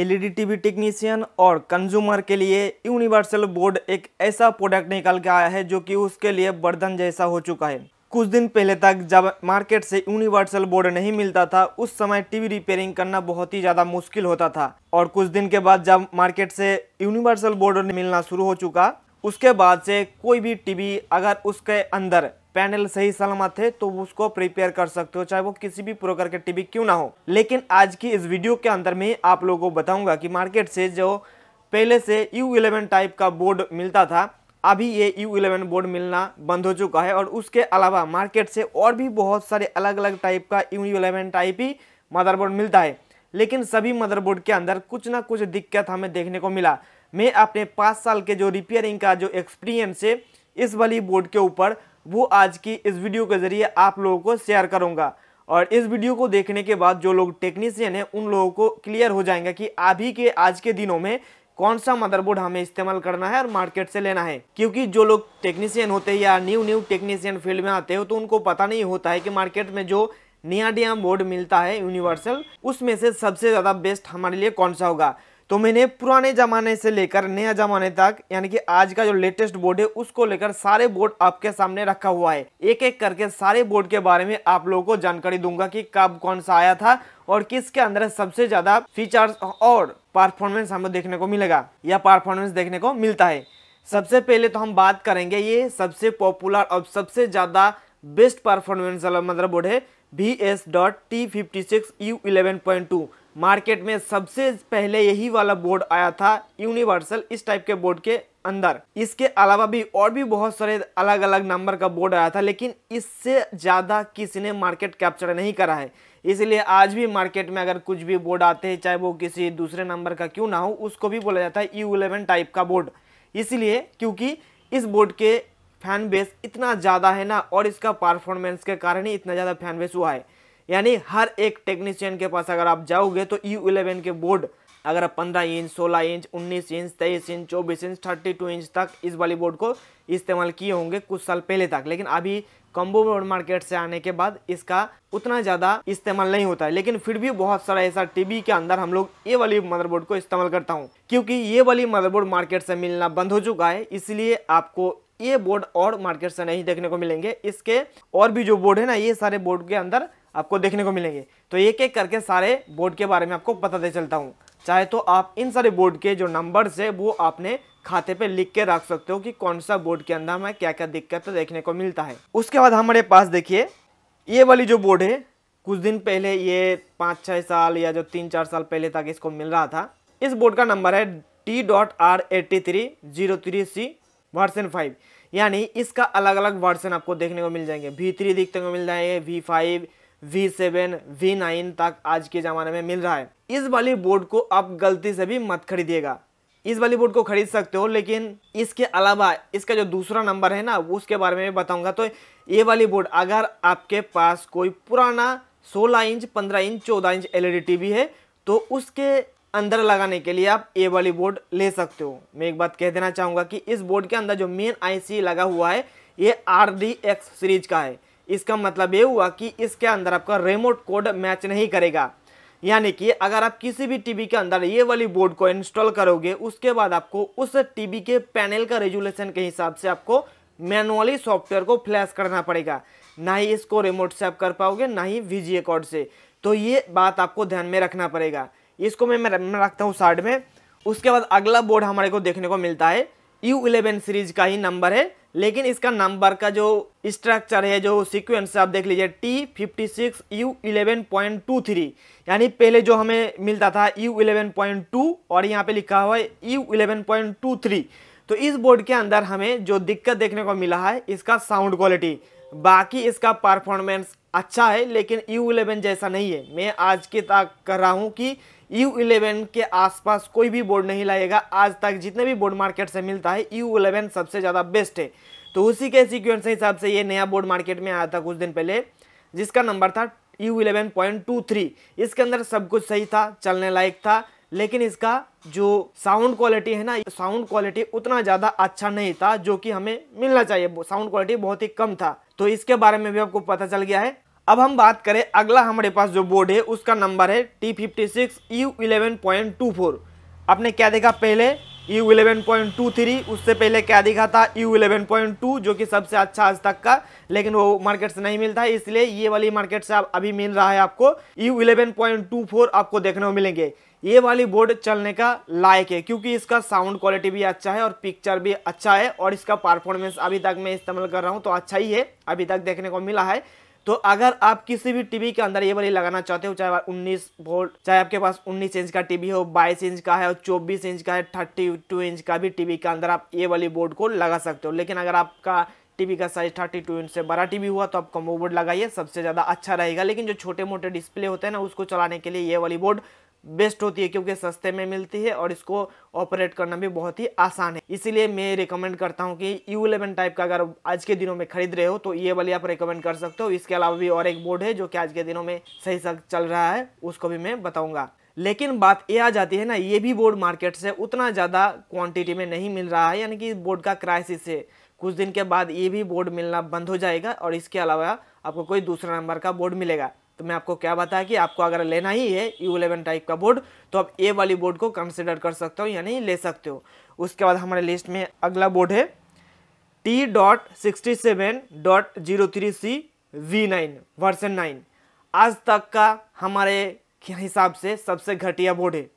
LED TV technician और consumer के लिए यूनिवर्सल बोर्ड एक ऐसा प्रोडक्ट निकल के आया है जो कि उसके लिए वर्धन जैसा हो चुका है कुछ दिन पहले तक जब मार्केट से यूनिवर्सल बोर्ड नहीं मिलता था उस समय टीवी रिपेयरिंग करना बहुत ही ज़्यादा मुश्किल होता था और कुछ दिन के बाद जब मार्केट से यूनिवर्सल बोर्ड मिलना शुरू हो चुका उसके बाद से कोई भी टीवी अगर उसके अंदर पैनल सही सलामत है तो उसको प्रिपेयर कर सकते हो चाहे वो किसी भी प्रोकर के टीवी क्यों ना हो लेकिन आज की इस वीडियो के अंदर में आप लोगों को बताऊंगा कि मार्केट से जो पहले से यू इलेवन टाइप का बोर्ड मिलता था अभी ये यू इलेवन बोर्ड मिलना बंद हो चुका है और उसके अलावा मार्केट से और भी बहुत सारे अलग अलग टाइप का यू इलेवन टाइप ही मदरबोर्ड मिलता है लेकिन सभी मदरबोर्ड के अंदर कुछ ना कुछ दिक्कत हमें देखने को मिला मैं अपने पाँच साल के जो रिपेयरिंग का जो एक्सपीरियंस है इस वाली बोर्ड के ऊपर वो आज की इस वीडियो के ज़रिए आप लोगों को शेयर करूँगा और इस वीडियो को देखने के बाद जो लोग टेक्नीशियन हैं उन लोगों को क्लियर हो जाएंगे कि अभी के आज के दिनों में कौन सा मदरबोर्ड हमें इस्तेमाल करना है और मार्केट से लेना है क्योंकि जो लोग टेक्नीशियन होते हैं या न्यू न्यू टेक्नीशियन फील्ड में आते हो तो उनको पता नहीं होता है कि मार्केट में जो नया डिया बोर्ड मिलता है यूनिवर्सल उसमें से सबसे ज़्यादा बेस्ट हमारे लिए कौन सा होगा तो मैंने पुराने ज़माने से लेकर नया ज़माने तक यानी कि आज का जो लेटेस्ट बोर्ड है उसको लेकर सारे बोर्ड आपके सामने रखा हुआ है एक एक करके सारे बोर्ड के बारे में आप लोगों को जानकारी दूंगा कि कब कौन सा आया था और किसके अंदर सबसे ज़्यादा फीचर्स और परफॉर्मेंस हमें देखने को मिलेगा या परफॉर्मेंस देखने को मिलता है सबसे पहले तो हम बात करेंगे ये सबसे पॉपुलर और सबसे ज़्यादा बेस्ट परफॉर्मेंस वाला मदरबोर्ड मतलब है V S dot T fifty six U eleven point two market में सबसे पहले यही वाला बोर्ड आया था यूनिवर्सल इस टाइप के बोर्ड के अंदर इसके अलावा भी और भी बहुत सारे अलग अलग नंबर का बोर्ड आया था लेकिन इससे ज़्यादा किसी ने मार्केट कैप्चर नहीं करा है इसलिए आज भी मार्केट में अगर कुछ भी बोर्ड आते हैं चाहे वो किसी दूसरे नंबर का क्यों ना हो उसको भी बोला जाता है यू इलेवन टाइप का बोर्ड इसलिए क्योंकि इस बोर्ड के फैन बेस इतना ज़्यादा है ना और इसका परफॉर्मेंस के कारण ही इतना ज़्यादा फैन बेस हुआ है यानी हर एक टेक्नीशियन के पास अगर आप जाओगे तो यू e इलेवन के बोर्ड अगर आप पंद्रह इंच सोलह इंच उन्नीस इंच तेईस इंच चौबीस इंच थर्टी टू इंच तक इस वाली बोर्ड को इस्तेमाल किए होंगे कुछ साल पहले तक लेकिन अभी कॉम्बो बोर्ड मार्केट से आने के बाद इसका उतना ज़्यादा इस्तेमाल नहीं होता है लेकिन फिर भी बहुत सारा ऐसा टीवी के अंदर हम लोग ये वाली मदरबोर्ड को इस्तेमाल करता हूँ क्योंकि ये वाली मदरबोर्ड मार्केट से मिलना बंद हो चुका है इसलिए आपको ये बोर्ड और मार्केट से नहीं देखने को मिलेंगे इसके और भी जो बोर्ड है ना ये सारे बोर्ड के अंदर आपको देखने को मिलेंगे तो एक एक करके सारे बोर्ड के बारे में आपको बताते चलता हूँ चाहे तो आप इन सारे बोर्ड के जो नंबर्स है वो आपने खाते पे लिख के रख सकते हो कि कौन सा बोर्ड के अंदर हमें क्या क्या दिक्कत देखने को मिलता है उसके बाद हमारे पास देखिए ये वाली जो बोर्ड है कुछ दिन पहले ये पाँच छः साल या जो तीन चार साल पहले तक इसको मिल रहा था इस बोर्ड का नंबर है T dot R eighty three zero three C version five यानी इसका अलग अलग वर्सन आपको देखने को मिल जाएंगे वी थ्री देखने को मिल जाएंगे V five V seven V nine तक आज के ज़माने में मिल रहा है इस वाली बोर्ड को आप गलती से भी मत खरीदिएगा इस वाली बोर्ड को खरीद सकते हो लेकिन इसके अलावा इसका जो दूसरा नंबर है ना उसके बारे में बताऊंगा तो ये वाली बोर्ड अगर आपके पास कोई पुराना 16 inch 15 inch 14 inch L TV e है तो उसके अंदर लगाने के लिए आप ए वाली बोर्ड ले सकते हो मैं एक बात कह देना चाहूँगा कि इस बोर्ड के अंदर जो मेन आई लगा हुआ है ये आर डी एक्स सीरीज का है इसका मतलब ये हुआ कि इसके अंदर आपका रिमोट कोड मैच नहीं करेगा यानी कि अगर आप किसी भी टीवी के अंदर ये वाली बोर्ड को इंस्टॉल करोगे उसके बाद आपको उस टीवी के पैनल का रेजुलेशन के हिसाब से आपको मैनुअली सॉफ्टवेयर को फ्लैश करना पड़ेगा ना ही इसको रिमोट से आप कर पाओगे ना ही वी कोड से तो ये बात आपको ध्यान में रखना पड़ेगा इसको मैं मैं रखता हूँ साइड में उसके बाद अगला बोर्ड हमारे को देखने को मिलता है यू इलेवन सीरीज का ही नंबर है लेकिन इसका नंबर का जो स्ट्रक्चर है जो सीक्वेंस आप देख लीजिए T fifty six U eleven point two three यानी पहले जो हमें मिलता था यू इलेवन पॉइंट टू और यहाँ पे लिखा हुआ है U eleven point two three तो इस बोर्ड के अंदर हमें जो दिक्कत देखने को मिला है इसका साउंड क्वालिटी बाकी इसका परफॉर्मेंस अच्छा है लेकिन यू इलेवन जैसा नहीं है मैं आज के तक कर रहा हूँ कि यू इलेवन के आसपास कोई भी बोर्ड नहीं लाएगा आज तक जितने भी बोर्ड मार्केट से मिलता है यू इलेवन सबसे ज़्यादा बेस्ट है तो उसी के सीक्वेंस हिसाब से ये नया बोर्ड मार्केट में आया था कुछ दिन पहले जिसका नंबर था U eleven point two three इसके अंदर सब कुछ सही था चलने लायक था लेकिन इसका जो साउंड क्वालिटी है ना साउंड क्वालिटी उतना ज़्यादा अच्छा नहीं था जो कि हमें मिलना चाहिए साउंड क्वालिटी बहुत ही कम था तो इसके बारे में भी आपको पता चल गया है अब हम बात करें अगला हमारे पास जो बोर्ड है उसका नंबर है T fifty six U eleven point two four आपने क्या देखा पहले U eleven point two three उससे पहले क्या देखा था यू इलेवन पॉइंट टू जो कि सबसे अच्छा आज तक का लेकिन वो मार्केट से नहीं मिलता है इसलिए ये वाली मार्केट से आप अभी मिल रहा है आपको U eleven point two four आपको देखने को मिलेंगे ये वाली बोर्ड चलने का लायक है क्योंकि इसका साउंड क्वालिटी भी अच्छा है और पिक्चर भी अच्छा है और इसका परफॉर्मेंस अभी तक मैं इस्तेमाल कर रहा हूँ तो अच्छा ही है अभी तक देखने को मिला है तो अगर आप किसी भी टीवी के अंदर ये वाली लगाना चाहते हो चाहे उन्नीस वोल्ट चाहे आपके पास उन्नीस इंच का टीवी हो बाईस इंच का है और चौबीस इंच का है थर्टी टू इंच का भी टीवी के अंदर आप ये वाली बोर्ड को लगा सकते हो लेकिन अगर आपका टीवी का साइज थर्टी टू इंच से बड़ा टीवी हुआ तो आप कम्बो बोर्ड लगाइए सबसे ज़्यादा अच्छा रहेगा लेकिन जो छोटे मोटे डिस्प्ले होते हैं ना उसको चलाने के लिए ये वाली बोर्ड बेस्ट होती है क्योंकि सस्ते में मिलती है और इसको ऑपरेट करना भी बहुत ही आसान है इसीलिए मैं रिकमेंड करता हूँ कि यू इलेवन टाइप का अगर आज के दिनों में खरीद रहे हो तो ये वाली आप रिकमेंड कर सकते हो इसके अलावा भी और एक बोर्ड है जो कि आज के दिनों में सही सक चल रहा है उसको भी मैं बताऊँगा लेकिन बात ये आ जाती है ना ये भी बोर्ड मार्केट से उतना ज़्यादा क्वांटिटी में नहीं मिल रहा है यानी कि बोर्ड का क्राइसिस है कुछ दिन के बाद ये भी बोर्ड मिलना बंद हो जाएगा और इसके अलावा आपको कोई दूसरा नंबर का बोर्ड मिलेगा तो मैं आपको क्या बताया कि आपको अगर लेना ही है यू एलेवन टाइप का बोर्ड तो आप ए वाली बोर्ड को कंसिडर कर सकते हो यानी ले सकते हो उसके बाद हमारे लिस्ट में अगला बोर्ड है T dot sixty seven dot zero three C V nine version nine आज तक का हमारे हिसाब से सबसे घटिया बोर्ड है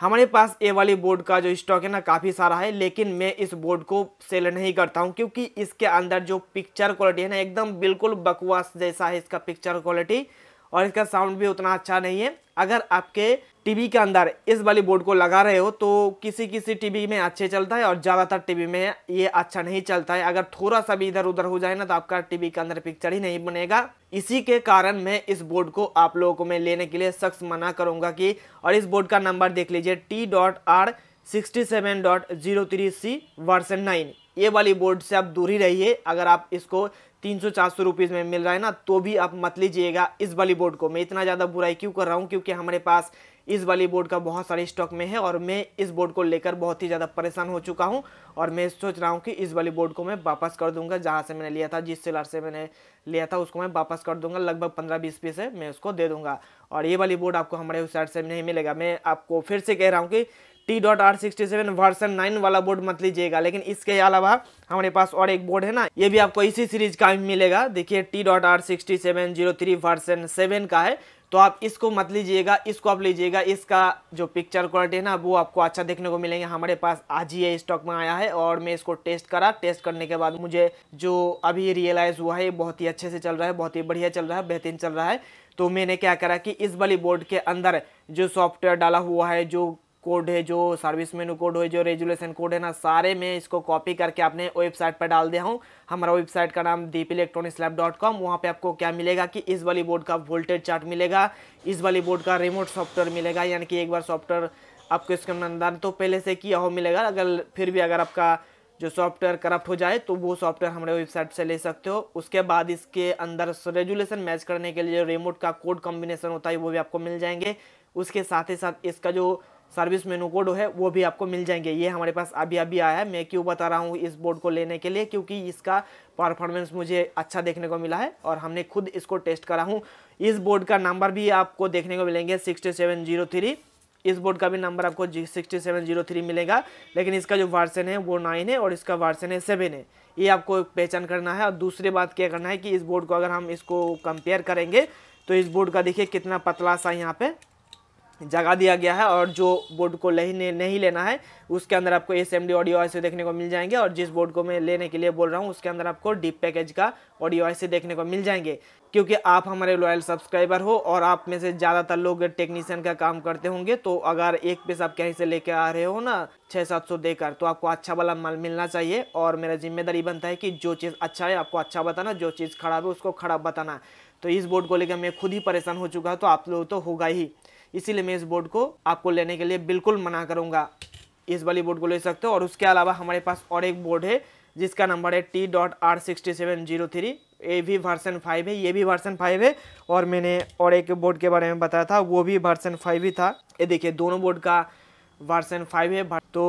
हमारे पास ए वाली बोर्ड का जो स्टॉक है ना काफ़ी सारा है लेकिन मैं इस बोर्ड को सेल नहीं करता हूँ क्योंकि इसके अंदर जो पिक्चर क्वालिटी है ना एकदम बिल्कुल बकवास जैसा है इसका पिक्चर क्वालिटी और इसका साउंड भी उतना अच्छा नहीं है अगर आपके टीवी के अंदर इस वाली बोर्ड को लगा रहे हो तो किसी किसी टीवी में अच्छे चलता है और ज़्यादातर टीवी में ये अच्छा नहीं चलता है अगर थोड़ा सा भी इधर उधर हो जाए ना तो आपका टीवी के अंदर पिक्चर ही नहीं बनेगा इसी के कारण मैं इस बोर्ड को आप लोगों को मैं लेने के लिए सख्त मना करूँगा कि और इस बोर्ड का नंबर देख लीजिए T dot R sixty seven dot zero three C version nine ये वाली बोर्ड से आप दूर ही रहिए अगर आप इसको तीन सौ चार सौ रुपीज़ में मिल रहा है ना तो भी आप मत लीजिएगा इस वाली बोर्ड को मैं इतना ज़्यादा बुराई क्यों कर रहा हूँ क्योंकि हमारे पास इस वाली बोर्ड का बहुत सारे स्टॉक में है और मैं इस बोर्ड को लेकर बहुत ही ज़्यादा परेशान हो चुका हूँ और मैं सोच रहा हूँ कि इस वाली बोर्ड को मैं वापस कर दूंगा जहाँ से मैंने लिया था जिस सेलर से मैंने लिया था उसको मैं वापस कर दूंगा लगभग पंद्रह बीस पीस है मैं उसको दे दूंगा और ये वाली बोर्ड आपको हमारे उस साइड से नहीं मिलेगा मैं आपको फिर से कह रहा हूँ कि T dot R sixty seven version nine वाला बोर्ड मत लीजिएगा लेकिन इसके अलावा हमारे पास और एक बोर्ड है ना ये भी आपको इसी सीरीज का मिलेगा देखिए T dot R sixty seven zero three version seven का है तो आप इसको मत लीजिएगा इसको आप लीजिएगा इसका जो पिक्चर क्वालिटी है ना वो आपको अच्छा देखने को मिलेंगे हमारे पास आज ही ये स्टॉक में आया है और मैं इसको टेस्ट करा टेस्ट करने के बाद मुझे जो अभी रियलाइज़ हुआ है बहुत ही अच्छे से चल रहा है बहुत ही बढ़िया चल रहा है बेहतरीन चल रहा है तो मैंने क्या करा कि इस वाली बोर्ड के अंदर जो सॉफ्टवेयर डाला हुआ है जो कोड है जो सर्विस मेनू कोड है जो रेजुलेशन कोड है ना सारे में इसको कॉपी करके आपने वेबसाइट पर डाल दिया हूँ हमारा वेबसाइट का नाम Deep electronics lab dot com वहाँ पर आपको क्या मिलेगा कि इस वाली बोर्ड का वोल्टेज चार्ट मिलेगा इस वाली बोर्ड का रिमोट सॉफ्टवेयर मिलेगा यानी कि एक बार सॉफ्टवेयर आपको इसके अंदर तो पहले से किया हो मिलेगा अगर फिर भी अगर आपका जो सॉफ्टवेयर करप्ट हो जाए तो वो सॉफ्टवेयर हमारे वेबसाइट से ले सकते हो उसके बाद इसके अंदर रेजुलेशन मैच करने के लिए जो रिमोट का कोड कॉम्बिनेशन होता है वो भी आपको मिल जाएंगे उसके साथ ही साथ इसका जो सर्विस मेनू कोड है वो भी आपको मिल जाएंगे ये हमारे पास अभी अभी आया है मैं क्यों बता रहा हूँ इस बोर्ड को लेने के लिए क्योंकि इसका परफॉर्मेंस मुझे अच्छा देखने को मिला है और हमने खुद इसको टेस्ट करा हूँ इस बोर्ड का नंबर भी आपको देखने को मिलेंगे सिक्सटी सेवन जीरो थ्री इस बोर्ड का भी नंबर आपको सिक्सटी सेवन जीरो थ्री मिलेगा लेकिन इसका जो वर्सन है वो नाइन है और इसका वर्सन है सेवन है ये आपको पहचान करना है और दूसरी बात क्या करना है कि इस बोर्ड को अगर हम इसको कंपेयर करेंगे तो इस बोर्ड का देखिए कितना पतला सा यहाँ पे जगा दिया गया है और जो बोर्ड को लेने नहीं लेना है उसके अंदर आपको एस एम डी ऑडियो ऐसे देखने को मिल जाएंगे और जिस बोर्ड को मैं लेने के लिए बोल रहा हूँ उसके अंदर आपको डीप पैकेज का ऑडियो ऐसे देखने को मिल जाएंगे क्योंकि आप हमारे लॉयल सब्सक्राइबर हो और आप में से ज़्यादातर लोग टेक्नीशियन का काम करते होंगे तो अगर एक पीस आप कहीं से लेके आ रहे हो ना छः सात सौ देकर तो आपको अच्छा वाला माल मिलना चाहिए और मेरा जिम्मेदारी बनता है कि जो चीज़ अच्छा है आपको अच्छा बताना जो चीज़ खराब है उसको खराब बताना तो इस बोर्ड को लेकर मैं खुद ही परेशान हो चुका हूँ तो आप लोग तो होगा ही इसीलिए मैं इस बोर्ड को आपको लेने के लिए बिल्कुल मना करूँगा इस वाली बोर्ड को ले सकते हो और उसके अलावा हमारे पास और एक बोर्ड है जिसका नंबर है T dot R sixty seven zero three ये भी वर्सन फाइव है ये भी वर्सन फाइव है और मैंने और एक बोर्ड के बारे में बताया था वो भी वर्सन फाइव ही था ये देखिए दोनों बोर्ड का वर्सन फाइव है तो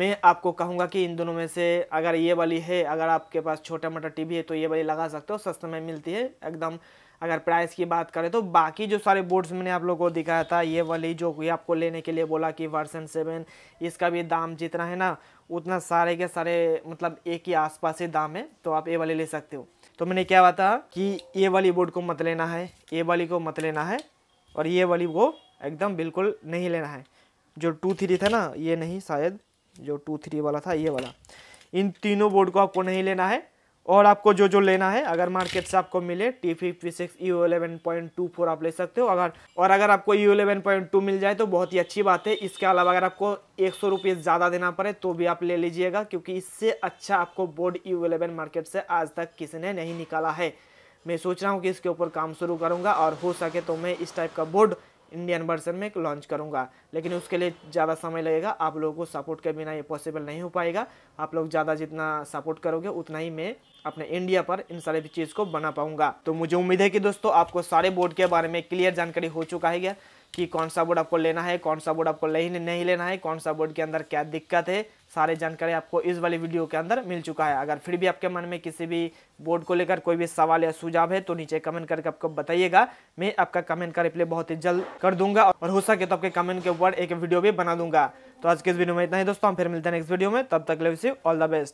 मैं आपको कहूँगा कि इन दोनों में से अगर ये वाली है अगर आपके पास छोटा मोटा टी है तो ये वाली लगा सकते हो सस्ते में मिलती है एकदम अगर प्राइस की बात करें तो बाकी जो सारे बोर्ड्स मैंने आप लोगों को दिखाया था ये वाली जो ये आपको लेने के लिए बोला कि वर्सन सेवन इसका भी दाम जितना है ना उतना सारे के सारे मतलब एक ही आसपास ही दाम है तो आप ये वाली ले सकते हो तो मैंने क्या बताया कि ये वाली बोर्ड को मत लेना है ये वाली को मत लेना है और ये वाली वो एकदम बिल्कुल नहीं लेना है जो टू थ्री था ना ये नहीं शायद जो टू थ्री वाला था ये वाला इन तीनों बोर्ड को आपको नहीं लेना है और आपको जो जो लेना है अगर मार्केट से आपको मिले T fifty six U eleven point two four आप ले सकते हो अगर और अगर आपको यू एलेवन पॉइंट टू मिल जाए तो बहुत ही अच्छी बात है इसके अलावा अगर आपको एक सौ रुपये ज़्यादा देना पड़े तो भी आप ले लीजिएगा क्योंकि इससे अच्छा आपको बोर्ड यू एलेवन मार्केट से आज तक किसी ने नहीं निकाला है मैं सोच रहा हूँ कि इसके ऊपर काम शुरू करूँगा और हो सके तो मैं इस टाइप का बोर्ड इंडियन वर्जन में लॉन्च करूँगा लेकिन उसके लिए ज़्यादा समय लगेगा आप लोगों को सपोर्ट के बिना ये पॉसिबल नहीं हो पाएगा आप लोग ज़्यादा जितना सपोर्ट करोगे उतना ही मैं अपने इंडिया पर इन सारे चीज़ को बना पाऊंगा तो मुझे उम्मीद है कि दोस्तों आपको सारे बोर्ड के बारे में क्लियर जानकारी हो चुका है क्या कि कौन सा बोर्ड आपको लेना है कौन सा बोर्ड आपको ले नहीं लेना है कौन सा बोर्ड के अंदर क्या दिक्कत है सारी जानकारी आपको इस वाली वीडियो के अंदर मिल चुका है अगर फिर भी आपके मन में किसी भी बोर्ड को लेकर कोई भी सवाल या सुझाव है तो नीचे कमेंट करके आपको बताइएगा मैं आपका कमेंट का रिप्लाई बहुत ही जल्द कर दूंगा और हो सके तो आपके कमेंट के ऊपर एक वीडियो भी बना दूंगा तो आज के इस वीडियो में इतना ही दोस्तों हम फिर मिलते हैं नेक्स्ट वीडियो में तब तक ले ऑल द बेस्ट